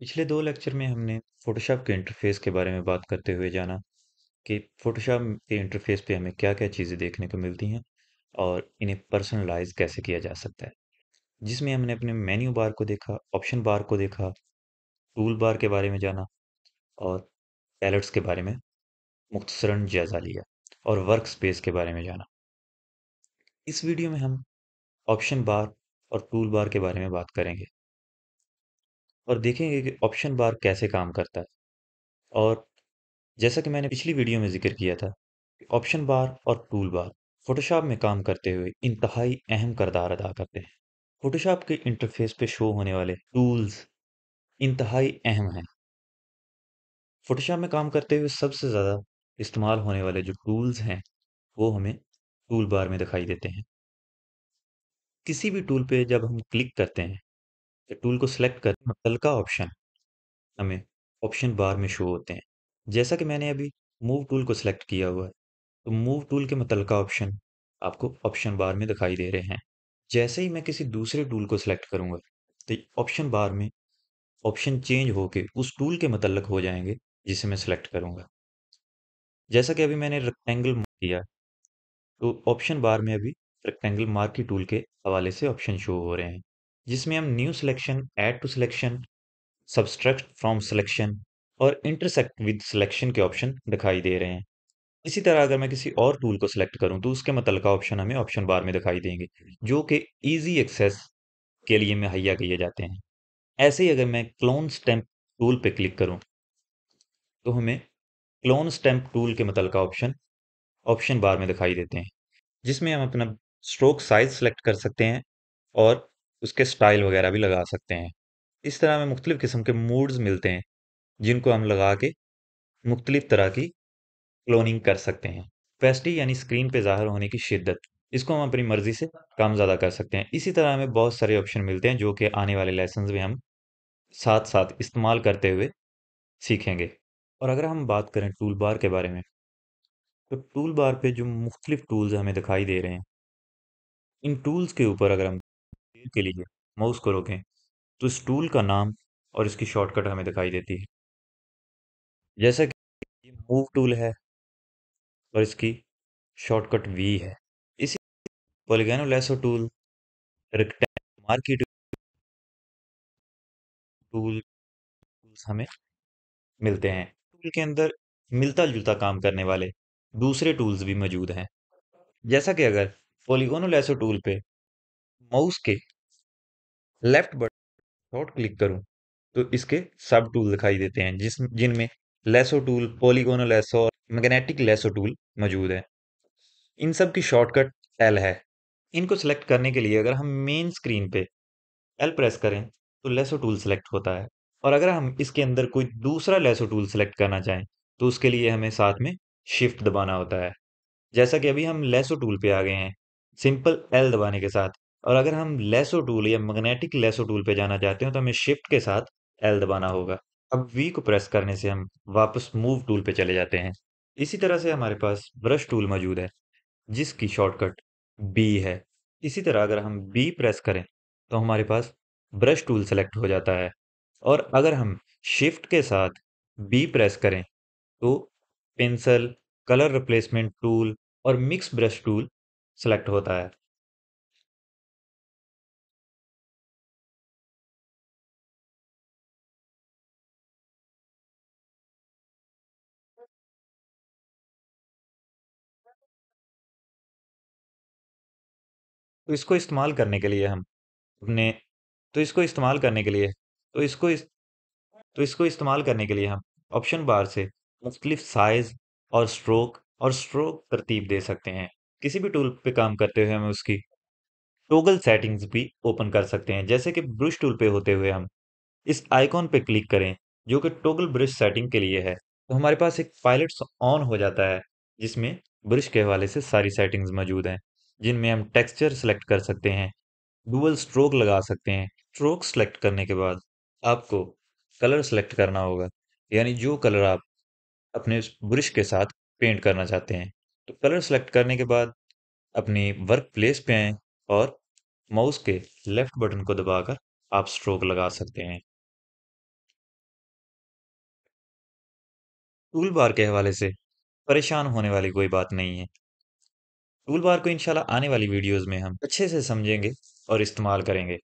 पिछले दो लेक्चर में हमने फ़ोटोशॉप के इंटरफेस के बारे में बात करते हुए जाना कि फ़ोटोशॉप के इंटरफेस पे हमें क्या क्या चीज़ें देखने को मिलती हैं और इन्हें पर्सनलाइज कैसे किया जा सकता है जिसमें हमने अपने मेन्यू बार को देखा ऑप्शन बार को देखा टूल बार के बारे में जाना और पैलेट्स के बारे में मुख्तरण जायज़ा लिया और वर्क स्पेस के बारे में जाना इस वीडियो में हम ऑप्शन बार और टूल बार के बारे में बात करेंगे और देखेंगे कि ऑप्शन बार कैसे काम करता है और जैसा कि मैंने पिछली वीडियो में जिक्र किया था कि ऑप्शन बार और टूल बार फोटोशॉप में काम करते हुए इंतहाई अहम करदार अदा करते हैं फोटोशॉप के इंटरफेस पे शो होने वाले टूल्स इंतहाई अहम हैं फोटोशॉप में काम करते हुए सबसे ज़्यादा इस्तेमाल होने वाले जो टूल्स हैं वो हमें टूल बार में दिखाई देते हैं किसी भी टूल पे जब हम क्लिक करते हैं तो टूल को सिलेक्ट कर हाँ। तल का ऑप्शन हमें ऑप्शन बार में शो होते हैं जैसा कि मैंने अभी मूव टूल को सिलेक्ट किया हुआ है तो मूव टूल के मुतलका ऑप्शन आपको ऑप्शन बार में दिखाई दे रहे हैं जैसे ही मैं किसी दूसरे टूल को सिलेक्ट करूँगा तो ऑप्शन बार में ऑप्शन चेंज होके उस टूल के मतलब हो जाएंगे जिसे मैं सिलेक्ट करूँगा जैसा कि अभी मैंने रेक्टेंगल मार्क किया तो ऑप्शन बार में अभी रेक्टेंगल मार्क की टूल के हवाले से ऑप्शन शो हो रहे हैं जिसमें हम new selection add to selection subtract from selection और इंटरसेक्ट विद सिलेक्शन के ऑप्शन दिखाई दे रहे हैं इसी तरह अगर मैं किसी और टूल को सिलेक्ट करूं तो उसके मतलब का ऑप्शन हमें ऑप्शन बार में दिखाई देंगे जो कि ईजी एक्सेस के लिए मुहैया किए जाते हैं ऐसे ही अगर मैं क्लोन स्टैम्प टूल पर क्लिक करूं तो हमें क्लोन स्टैंप टूल के मतलब का ऑप्शन ऑप्शन बार में दिखाई देते हैं जिसमें हम अपना स्ट्रोक साइज सेलेक्ट कर सकते हैं और उसके स्टाइल वगैरह भी लगा सकते हैं इस तरह हमें मुख्तलिफ़ किस्म के मूड्स मिलते हैं जिनको हम लगा के मुख्तलिफ़ तरह की क्लोनिंग कर सकते हैं पेस्टी यानी स्क्रीन पे ज़ाहिर होने की शिद्दत इसको हम अपनी मर्ज़ी से काम ज़्यादा कर सकते हैं इसी तरह हमें बहुत सारे ऑप्शन मिलते हैं जो कि आने वाले लेसन में हम साथ साथ इस्तेमाल करते हुए सीखेंगे और अगर हम बात करें टूल बार के बारे में तो टूल बार पे जो मुख्तलिफ़ टूल्स हमें दिखाई दे रहे हैं इन टूल्स के ऊपर अगर हम देर के लिए माउस को रोकें तो इस टूल का नाम और इसकी शॉर्टकट हमें दिखाई देती है जैसा कि ये मूव टूल है और इसकी शॉर्टकट वी है इसी polygonal lasso tool marquee tool हमें मिलते हैं टूल के अंदर मिलता जुलता काम करने वाले दूसरे टूल्स भी मौजूद हैं जैसा कि अगर पोलिगोनो लेसो टूल पे माउस के लेफ्ट बटन शॉर्ट क्लिक करूं तो इसके सब टूल दिखाई देते हैं जिस जिनमें लेसो टूल पोलीगोनो लेसो और मैग्नेटिक लेसो टूल मौजूद है इन सब की शॉर्टकट एल है इनको सिलेक्ट करने के लिए अगर हम मेन स्क्रीन पे एल प्रेस करें तो लेसो टूल सेलेक्ट होता है और अगर हम इसके अंदर कोई दूसरा लेसो टूल सेलेक्ट करना चाहें तो उसके लिए हमें साथ में शिफ्ट दबाना होता है जैसा कि अभी हम लेसो टूल पे आ गए हैं सिंपल एल दबाने के साथ और अगर हम लेसो टूल या मैग्नेटिक लेसो टूल पे जाना चाहते हो तो हमें शिफ्ट के साथ एल दबाना होगा अब वी को प्रेस करने से हम वापस मूव टूल पे चले जाते हैं इसी तरह से हमारे पास ब्रश टूल मौजूद है जिसकी शॉर्टकट बी है इसी तरह अगर हम बी प्रेस करें तो हमारे पास ब्रश टूल सेलेक्ट हो जाता है और अगर हम शिफ्ट के साथ बी प्रेस करें तो पेंसिल कलर रिप्लेसमेंट टूल और मिक्स ब्रश टूल सेलेक्ट होता है तो इसको इस्तेमाल करने के लिए हम अपने तो इसको इस्तेमाल करने के लिए तो इसको इस, तो इसको इस्तेमाल करने के लिए हम ऑप्शन बार से मुख्तलिफ साइज और स्ट्रोक और स्ट्रोक तरतीब दे सकते हैं किसी भी टूल पे काम करते हुए हम उसकी टोगल सेटिंग्स भी ओपन कर सकते हैं जैसे कि ब्रश टूल पे होते हुए हम इस आइकॉन पे क्लिक करें जो कि टोगल ब्रश सेटिंग के लिए है तो हमारे पास एक पायलट ऑन हो जाता है जिसमें ब्रश के हवाले से सारी सेटिंग्स मौजूद हैं जिनमें हम टेक्सचर सेलेक्ट कर सकते हैं डुअल स्ट्रोक लगा सकते हैं स्ट्रोक सेलेक्ट करने के बाद आपको कलर सेलेक्ट करना होगा यानी जो कलर आप अपने ब्रश के साथ पेंट करना चाहते हैं तो कलर सेलेक्ट करने के बाद अपनी वर्क प्लेस पे आएँ और माउस के लेफ्ट बटन को दबाकर आप स्ट्रोक लगा सकते हैं टूल बार के हवाले से परेशान होने वाली कोई बात नहीं है टूल बार को इंशाल्लाह आने वाली वीडियोस में हम अच्छे से समझेंगे और इस्तेमाल करेंगे